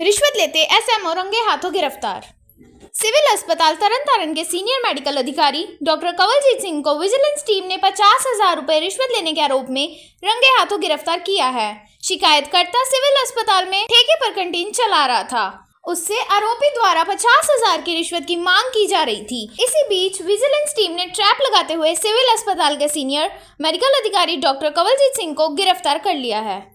रिश्वत लेते एसएमओ रंगे हाथों गिरफ्तार सिविल अस्पताल तरन तारण के सीनियर मेडिकल अधिकारी डॉक्टर कवलजीत सिंह को विजिलेंस टीम ने पचास हजार रूपए रिश्वत लेने के आरोप में रंगे हाथों गिरफ्तार किया है शिकायतकर्ता सिविल अस्पताल में ठेके पर कंटीन चला रहा था उससे आरोपी द्वारा पचास हजार की रिश्वत की मांग की जा रही थी इसी बीच विजिलेंस टीम ने ट्रैप लगाते हुए सिविल अस्पताल के सीनियर मेडिकल अधिकारी डॉक्टर कवलजीत सिंह को गिरफ्तार कर लिया है